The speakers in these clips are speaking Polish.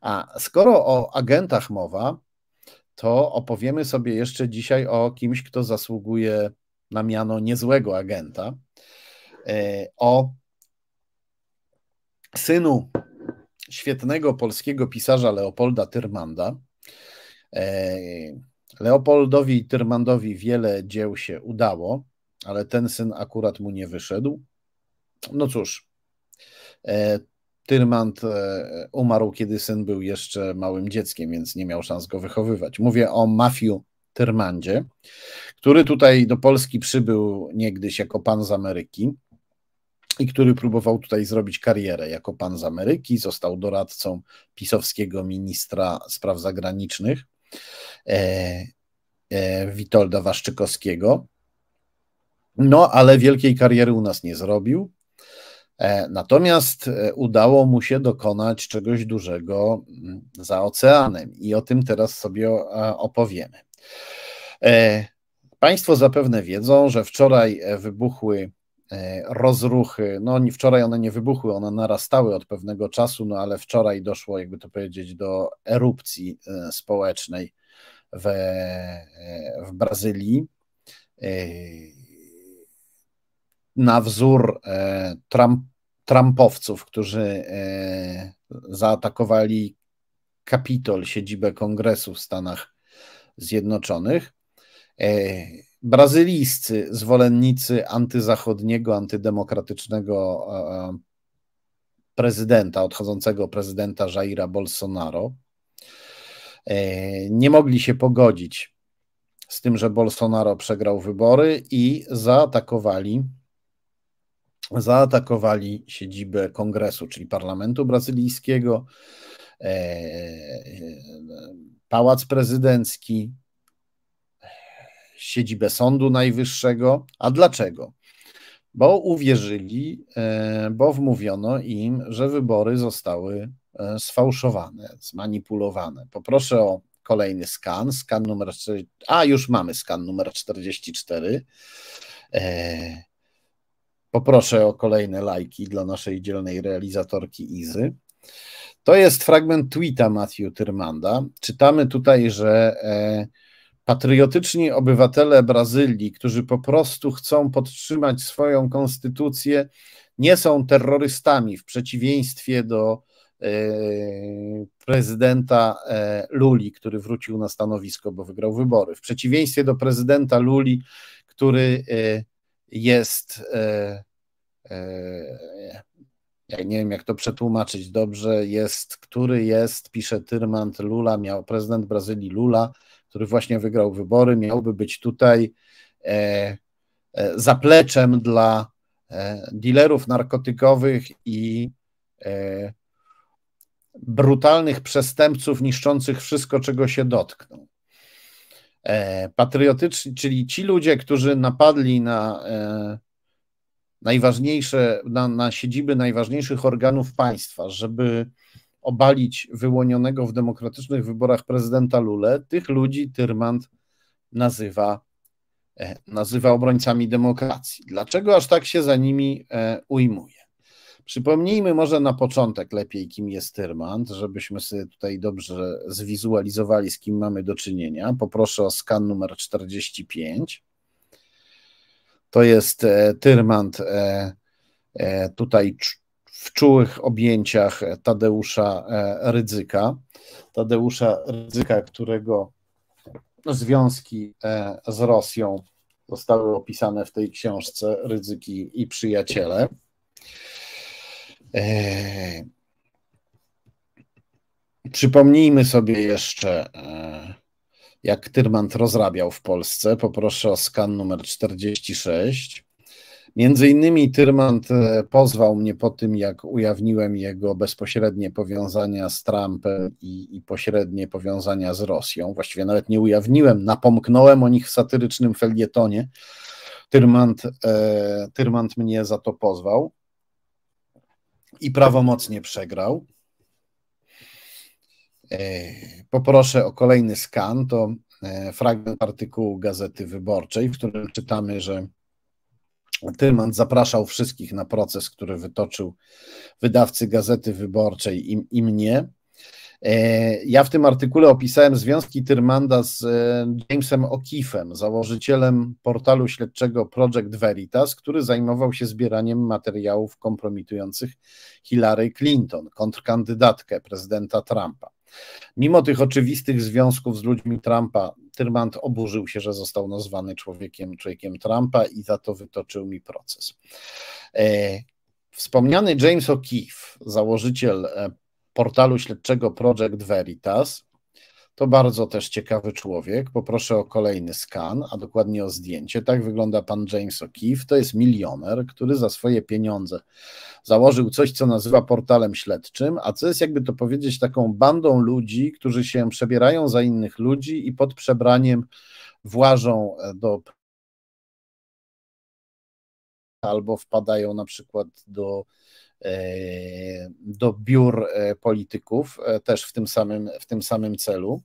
A skoro o agentach mowa, to opowiemy sobie jeszcze dzisiaj o kimś, kto zasługuje na miano niezłego agenta. E, o synu świetnego polskiego pisarza Leopolda Tyrmanda. E, Leopoldowi Tyrmandowi wiele dzieł się udało, ale ten syn akurat mu nie wyszedł. No cóż, e, Tyrmand e, umarł, kiedy syn był jeszcze małym dzieckiem, więc nie miał szans go wychowywać. Mówię o Mafiu Tyrmandzie, który tutaj do Polski przybył niegdyś jako pan z Ameryki i który próbował tutaj zrobić karierę jako pan z Ameryki, został doradcą pisowskiego ministra spraw zagranicznych e, e, Witolda Waszczykowskiego. No, ale wielkiej kariery u nas nie zrobił. E, natomiast e, udało mu się dokonać czegoś dużego mm, za oceanem i o tym teraz sobie e, opowiemy. Państwo zapewne wiedzą, że wczoraj wybuchły rozruchy. No wczoraj one nie wybuchły, one narastały od pewnego czasu, no ale wczoraj doszło, jakby to powiedzieć, do erupcji społecznej w, w Brazylii. Na wzór Trump, Trumpowców, którzy e, zaatakowali Kapitol, siedzibę kongresu w Stanach Zjednoczonych. E, brazylijscy zwolennicy antyzachodniego, antydemokratycznego e, prezydenta, odchodzącego prezydenta Jaira Bolsonaro, nie mogli się pogodzić z tym, że Bolsonaro przegrał wybory i zaatakowali zaatakowali siedzibę kongresu, czyli parlamentu brazylijskiego, e, e, pałac prezydencki, siedzibę Sądu Najwyższego. A dlaczego? Bo uwierzyli, e, bo wmówiono im, że wybory zostały sfałszowane, zmanipulowane. Poproszę o kolejny skan, skan numer... A, już mamy skan numer 44. E Poproszę o kolejne lajki dla naszej dzielnej realizatorki Izy. To jest fragment tweeta Matthew Tyrmanda. Czytamy tutaj, że e, patriotyczni obywatele Brazylii, którzy po prostu chcą podtrzymać swoją konstytucję, nie są terrorystami w przeciwieństwie do e, prezydenta e, Luli, który wrócił na stanowisko, bo wygrał wybory. W przeciwieństwie do prezydenta Luli, który jest, e, e, ja nie wiem jak to przetłumaczyć dobrze, jest, który jest, pisze Tyrmand Lula, miał prezydent Brazylii Lula, który właśnie wygrał wybory, miałby być tutaj e, zapleczem dla dealerów narkotykowych i brutalnych przestępców niszczących wszystko, czego się dotkną. E, patriotyczni, czyli ci ludzie, którzy napadli na e, najważniejsze, na, na siedziby najważniejszych organów państwa, żeby obalić wyłonionego w demokratycznych wyborach prezydenta Lulę, tych ludzi Tyrmand nazywa, e, nazywa obrońcami demokracji. Dlaczego aż tak się za nimi ujmuje? Przypomnijmy może na początek lepiej, kim jest Tyrmand, żebyśmy sobie tutaj dobrze zwizualizowali, z kim mamy do czynienia. Poproszę o skan numer 45. To jest e, Tyrmand e, e, tutaj w czułych objęciach Tadeusza Rydzyka. Tadeusza Rydzyka, którego związki z Rosją zostały opisane w tej książce Rydzyki i przyjaciele. E, przypomnijmy sobie jeszcze, e, jak Tyrmand rozrabiał w Polsce. Poproszę o skan numer 46. Między innymi Tyrmand e, pozwał mnie po tym, jak ujawniłem jego bezpośrednie powiązania z Trumpem i, i, pośrednie powiązania z Rosją. Właściwie nawet nie ujawniłem, napomknąłem o nich w satyrycznym felietonie. Tyrmand, e, Tyrmand mnie za to pozwał i prawomocnie przegrał. E, poproszę o kolejny skan. To e, fragment artykułu Gazety Wyborczej, w którym czytamy, że Tyman zapraszał wszystkich na proces, który wytoczył wydawcy Gazety Wyborczej i, i mnie. E, ja w tym artykule opisałem związki Tyrmanda z e, Jamesem O'Keefe'em, założycielem portalu śledczego Project Veritas, który zajmował się zbieraniem materiałów kompromitujących Hillary Clinton, kontrkandydatkę prezydenta Trumpa. Mimo tych oczywistych związków z ludźmi Trumpa, Tyrmand oburzył się, że został nazwany człowiekiem, człowiekiem Trumpa i za to wytoczył mi proces. E, wspomniany James O'Keefe, założyciel portalu śledczego Project Veritas. To bardzo też ciekawy człowiek. Poproszę o kolejny skan, a dokładnie o zdjęcie. Tak wygląda pan James O'Keefe. To jest milioner, który za swoje pieniądze założył coś, co nazywa portalem śledczym, a co jest, jakby to powiedzieć, taką bandą ludzi, którzy się przebierają za innych ludzi i pod przebraniem włażą e, do albo wpadają na przykład do E, do biur e, polityków, e, też w tym samym, w tym samym celu.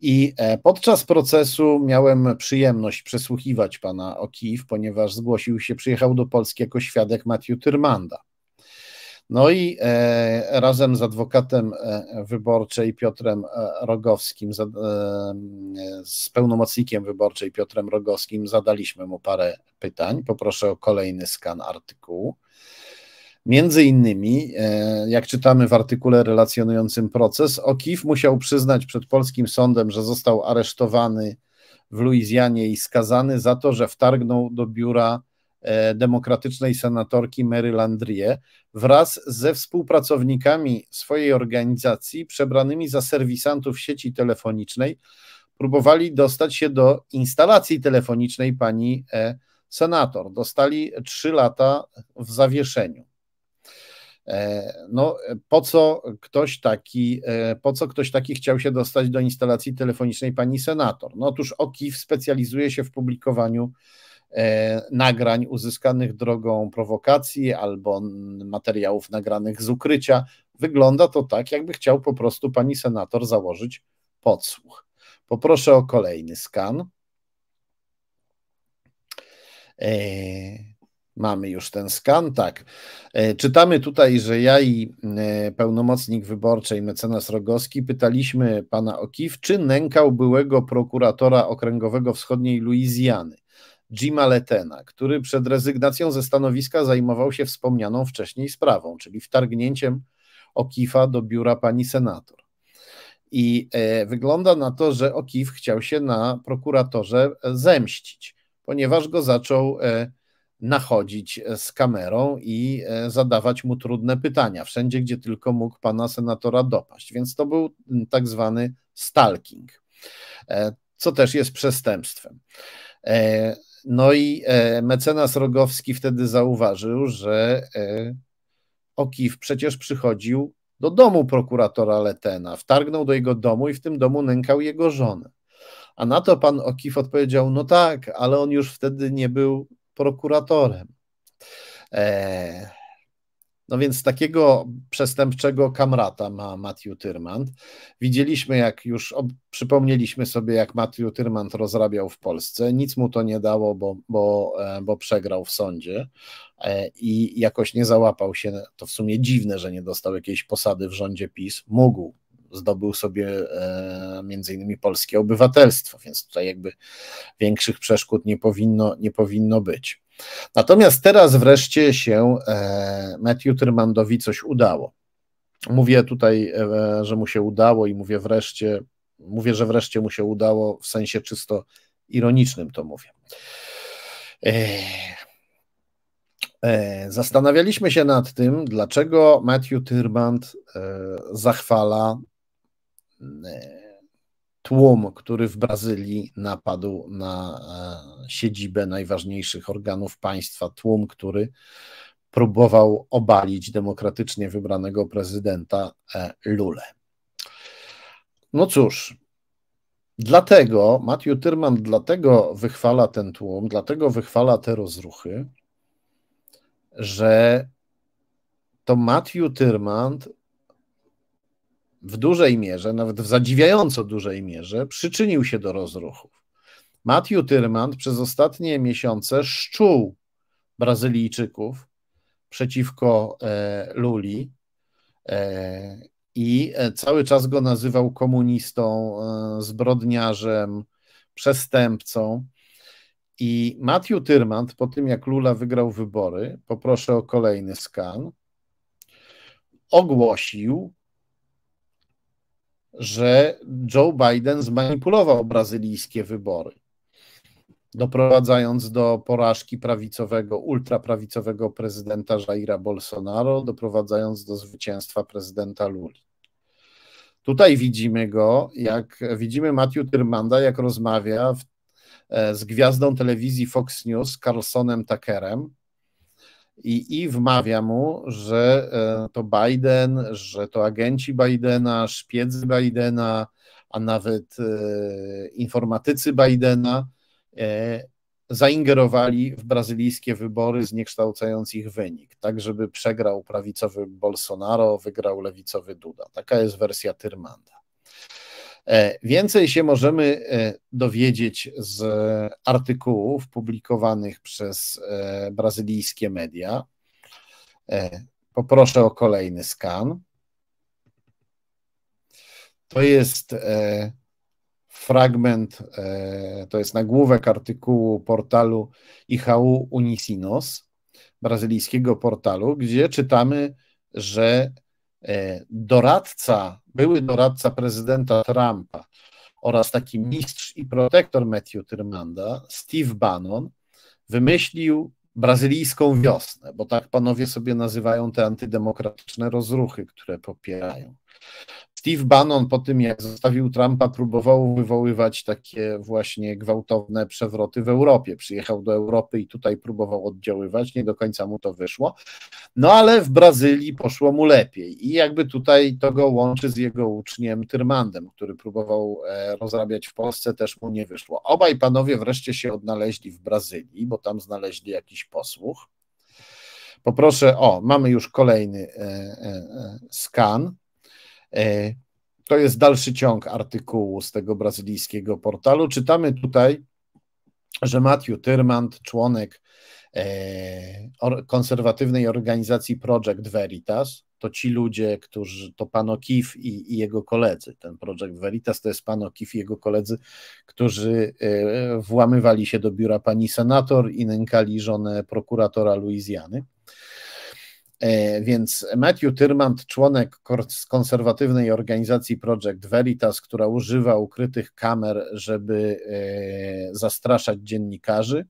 I podczas procesu miałem przyjemność przesłuchiwać pana O'Keefe, ponieważ zgłosił się, przyjechał do Polski jako świadek Matthew Tyrmanda. No i razem z adwokatem wyborczej Piotrem Rogowskim, z pełnomocnikiem wyborczej Piotrem Rogowskim, zadaliśmy mu parę pytań. Poproszę o kolejny skan artykułu. Między innymi, e, jak czytamy w artykule relacjonującym proces, O'Keefe musiał przyznać przed polskim sądem, że został aresztowany w Luizjanie i skazany za to, że wtargnął do biura e, demokratycznej senatorki Mary Landrie wraz ze współpracownikami swojej organizacji przebranymi za serwisantów sieci telefonicznej próbowali dostać się do instalacji telefonicznej pani e, senator. Dostali trzy lata w zawieszeniu. E, no, po co ktoś taki, e, po co ktoś taki chciał się dostać do instalacji telefonicznej pani senator? No otóż OKIF specjalizuje się w publikowaniu e, nagrań uzyskanych drogą prowokacji albo materiałów nagranych z ukrycia. Wygląda to tak, jakby chciał po prostu pani senator założyć podsłuch. Poproszę o kolejny skan mamy już ten skan, tak. E, czytamy tutaj, że ja i e, pełnomocnik wyborczej mecenas Rogowski pytaliśmy pana O'Keefe, czy nękał byłego prokuratora okręgowego wschodniej Luizjany, Jima Letena, który przed rezygnacją ze stanowiska zajmował się wspomnianą wcześniej sprawą, czyli wtargnięciem Okifa do biura pani senator. I e, wygląda na to, że Okif chciał się na prokuratorze zemścić, ponieważ go zaczął nachodzić e, z kamerą i e, zadawać mu trudne pytania, wszędzie gdzie tylko mógł pana senatora dopaść. Więc to był tak zwany stalking, e, co też jest przestępstwem. No i mecenas Rogowski wtedy zauważył, że Okif przecież przychodził do domu prokuratora Letena, wtargnął do jego domu i w tym domu nękał jego żonę. A na to pan Okif odpowiedział: No tak, ale on już wtedy nie był prokuratorem. E, no więc takiego przestępczego kamrata ma Matthew Tyrmand. Widzieliśmy, jak już ob, przypomnieliśmy sobie, jak Matthew Tyrmand rozrabiał w Polsce. Nic mu to nie dało, bo, bo, e, bo przegrał w sądzie e, i jakoś nie załapał się. To w sumie dziwne, że nie dostał jakiejś posady w rządzie PiS. Mógł, zdobył sobie e, między innymi polskie obywatelstwo, więc tutaj jakby większych przeszkód nie powinno, nie powinno być. Natomiast teraz wreszcie się e, Matthew Tyrmandowi coś udało. Mówię tutaj, e, że mu się udało i mówię wreszcie, mówię, że wreszcie mu się udało, w sensie czysto ironicznym to mówię. Zastanawialiśmy się nad tym, dlaczego Matthew Tyrmand zachwala tłum, który w Brazylii napadł na e, siedzibę najważniejszych organów państwa, tłum, który próbował obalić demokratycznie wybranego prezydenta e, Lule. No cóż, dlatego Matthew Tyrman dlatego wychwala ten tłum, dlatego wychwala te rozruchy, że to Matthew Tyrman w dużej mierze, nawet w zadziwiająco dużej mierze, przyczynił się do rozruchów. Matthew Tyrmand przez ostatnie miesiące szczuł Brazylijczyków przeciwko e, Luli e, i e, cały czas go nazywał komunistą, zbrodniarzem, przestępcą. I Matthew Tyrmand, po tym jak Lula wygrał wybory, poproszę o kolejny skan, ogłosił, że Joe Biden zmanipulował brazylijskie wybory, doprowadzając do porażki prawicowego, ultraprawicowego prezydenta Jaira Bolsonaro, doprowadzając do zwycięstwa prezydenta Luli. Tutaj widzimy go, jak widzimy Matthew Tyrmanda, jak rozmawia w, e, z gwiazdą telewizji Fox News, Carlsonem Tuckerem, i, i wmawia mu, że e, to Biden, że to agenci Bidena, szpiedzy Bidena, a nawet e, informatycy Bidena e, zaingerowali w brazylijskie wybory, zniekształcając ich wynik, tak żeby przegrał prawicowy Bolsonaro, wygrał lewicowy Duda. Taka jest wersja Tyrmanda. E, więcej się możemy e, dowiedzieć z e, artykułów publikowanych przez brazylijskie media. Poproszę o kolejny skan. To jest fragment, to jest nagłówek artykułu portalu IHU Unisinos, brazylijskiego portalu, gdzie czytamy, że E, doradca, były doradca prezydenta Trumpa oraz taki mistrz i protektor Matthew Tyrmanda, Steve Bannon, wymyślił brazylijską wiosnę, bo tak panowie sobie nazywają te antydemokratyczne rozruchy, które popierają. Steve Bannon po tym, jak zostawił Trumpa, próbował wywoływać takie właśnie gwałtowne przewroty w Europie. Przyjechał do Europy i tutaj próbował oddziaływać, nie do końca mu to wyszło. No ale w Brazylii poszło mu lepiej i jakby tutaj to go łączy z jego uczniem Tyrmandem, który próbował e, rozrabiać w Polsce, też mu nie wyszło. Obaj panowie wreszcie się odnaleźli w Brazylii, bo tam znaleźli jakiś posłuch. Poproszę, o, mamy już kolejny e, e, skan. E, to jest dalszy ciąg artykułu z tego brazylijskiego portalu. Czytamy tutaj, że Matthew Tyrmand, członek e, konserwatywnej organizacji Project Veritas, to ci ludzie, którzy to pan O'Keefe i, i, jego koledzy. Ten Project Veritas to jest pan O'Keefe i jego koledzy, którzy e, włamywali się do biura pani senator i nękali żonę prokuratora Luizjany. E, więc Matthew Tyrmand, członek konserwatywnej organizacji Project Veritas, która używa ukrytych kamer, żeby e, zastraszać dziennikarzy,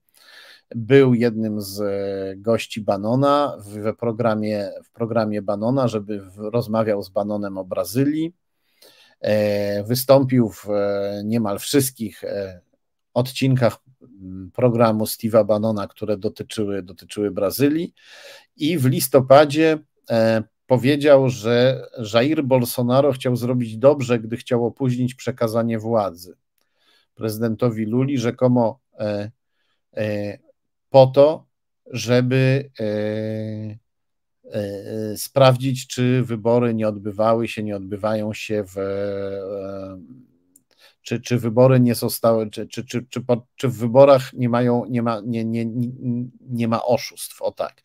był jednym z e, gości Banona w programie, w programie Banona, żeby rozmawiał z Banonem o Brazylii. Wystąpił w niemal wszystkich odcinkach programu Steve'a Banona, które dotyczyły, dotyczyły Brazylii i w listopadzie e, powiedział, że Jair Bolsonaro chciał zrobić dobrze, gdy chciał opóźnić przekazanie władzy prezydentowi Luli, rzekomo e, e, po to, żeby sprawdzić, czy wybory nie odbywały się, nie odbywają się w. Czy, czy wybory nie zostały, czy, czy, czy, czy, czy w wyborach nie, mają, nie, ma, nie, nie, nie ma oszustw, o tak.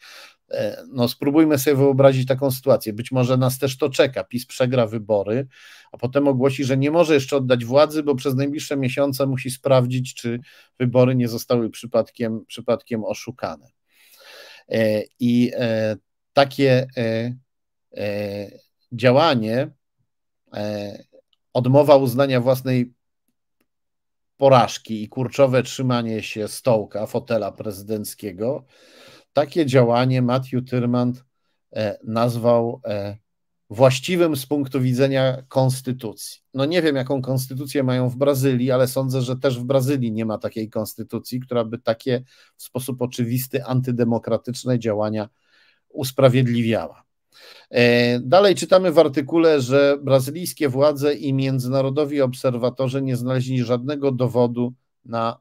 E, no, spróbujmy sobie wyobrazić taką sytuację. Być może nas też to czeka. PiS przegra wybory, a potem ogłosi, że nie może jeszcze oddać władzy, bo przez najbliższe miesiące musi sprawdzić, czy wybory nie zostały przypadkiem, przypadkiem oszukane. E, I e, takie działanie, odmowa uznania własnej porażki i kurczowe trzymanie się stołka, fotela prezydenckiego, takie działanie Matthew Tyrmand e, nazwał e, właściwym z punktu widzenia konstytucji. No nie wiem, jaką konstytucję mają w Brazylii, ale sądzę, że też w Brazylii nie ma takiej konstytucji, która by takie w sposób oczywisty antydemokratyczne działania usprawiedliwiała. E, dalej czytamy w artykule, że brazylijskie władze i międzynarodowi obserwatorzy nie znaleźli żadnego dowodu na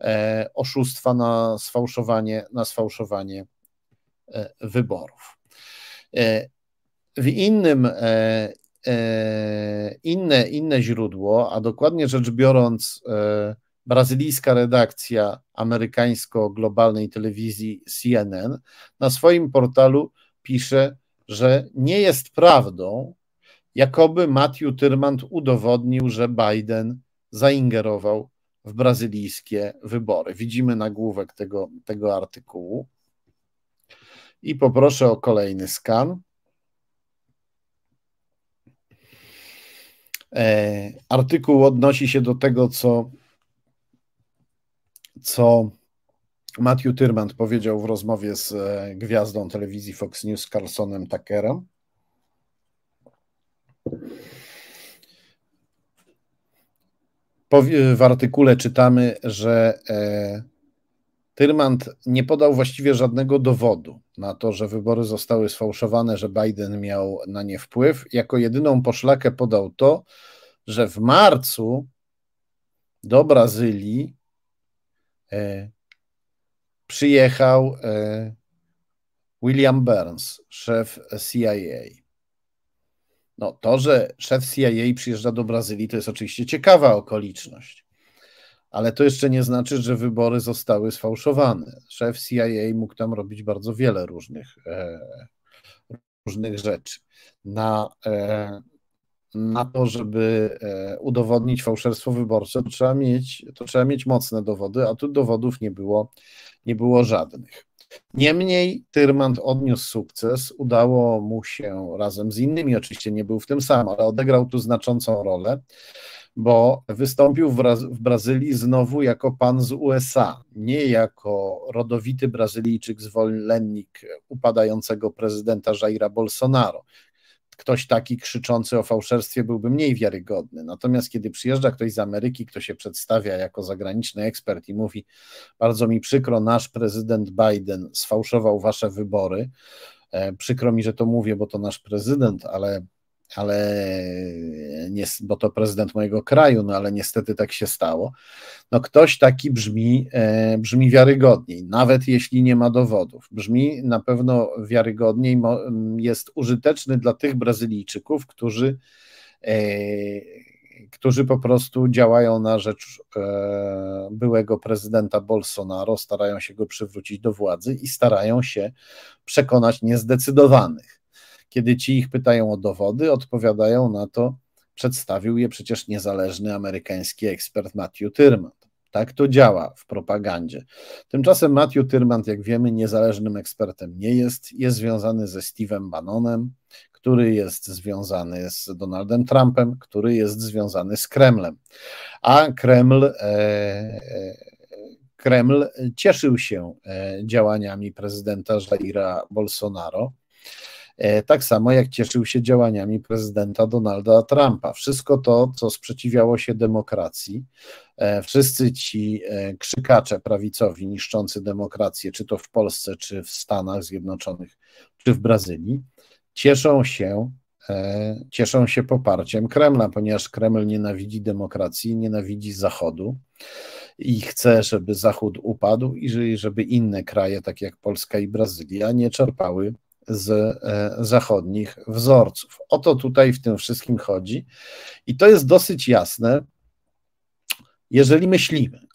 E, oszustwa na sfałszowanie, na sfałszowanie e, wyborów. E, w innym, inne, inne źródło, a dokładnie rzecz biorąc, brazylijska redakcja amerykańsko-globalnej telewizji CNN na swoim portalu pisze, że nie jest prawdą, jakoby Matthew Tyrmand udowodnił, że Biden zaingerował w brazylijskie wybory. Widzimy nagłówek tego, tego artykułu. I poproszę o kolejny skan. E, artykuł odnosi się do tego, co, co Matthew Tyrmand powiedział w rozmowie z e, gwiazdą telewizji Fox News Carlsonem Tuckerem. w artykule czytamy, że e, Tyrmand nie podał właściwie żadnego dowodu na to, że wybory zostały sfałszowane, że Biden miał na nie wpływ. Jako jedyną poszlakę podał to, że w marcu do Brazylii e, przyjechał e, William Burns, szef CIA. No, to, że szef CIA przyjeżdża do Brazylii, to jest oczywiście ciekawa okoliczność. Ale to jeszcze nie znaczy, że wybory zostały sfałszowane. Szef CIA mógł tam robić bardzo wiele różnych, e, różnych rzeczy. Na, e, na to, żeby e, udowodnić fałszerstwo wyborcze, to trzeba mieć, to trzeba mieć mocne dowody, a tu dowodów nie było, nie było żadnych. Niemniej Tyrmand odniósł sukces, udało mu się razem z innymi, oczywiście nie był w tym sam, ale odegrał tu znaczącą rolę, bo wystąpił w, Brazylii znowu jako pan z USA, nie jako rodowity Brazylijczyk, zwolennik upadającego prezydenta Jaira Bolsonaro, ktoś taki krzyczący o fałszerstwie byłby mniej wiarygodny. Natomiast kiedy przyjeżdża ktoś z Ameryki, kto się przedstawia jako zagraniczny ekspert i mówi: Bardzo mi przykro, nasz prezydent Biden sfałszował wasze wybory. E, przykro mi, że to mówię, bo to nasz prezydent, ale ale nie, bo to prezydent mojego kraju, no ale niestety tak się stało. No ktoś taki brzmi, e, brzmi wiarygodniej, nawet jeśli nie ma dowodów. Brzmi na pewno wiarygodniej, jest użyteczny dla tych Brazylijczyków, którzy, e, którzy po prostu działają na rzecz e, byłego prezydenta Bolsonaro, starają się go przywrócić do władzy i starają się przekonać niezdecydowanych kiedy ci ich pytają o dowody, odpowiadają na to, przedstawił je przecież niezależny amerykański ekspert Matthew Tyrmand. Tak to działa w propagandzie. Tymczasem Matthew Tyrmand, jak wiemy, niezależnym ekspertem nie jest. Jest związany ze Steve'em Bannonem, który jest związany z Donaldem Trumpem, który jest związany z Kremlem. A Kreml. E, e, Kreml cieszył się e, działaniami prezydenta Jaira Bolsonaro. E, tak samo jak cieszył się działaniami prezydenta Donalda Trumpa. Wszystko to, co sprzeciwiało się demokracji, e, wszyscy ci e, krzykacze prawicowi niszczący demokrację, czy to w Polsce, czy w Stanach Zjednoczonych, czy w Brazylii, cieszą się cieszą się poparciem Kremla, ponieważ Kreml nienawidzi demokracji, nienawidzi Zachodu i chce, żeby Zachód upadł i żeby inne kraje, tak jak Polska i Brazylia, nie czerpały z e, zachodnich wzorców. O to tutaj w tym wszystkim chodzi. I to jest dosyć jasne, jeżeli myślimy.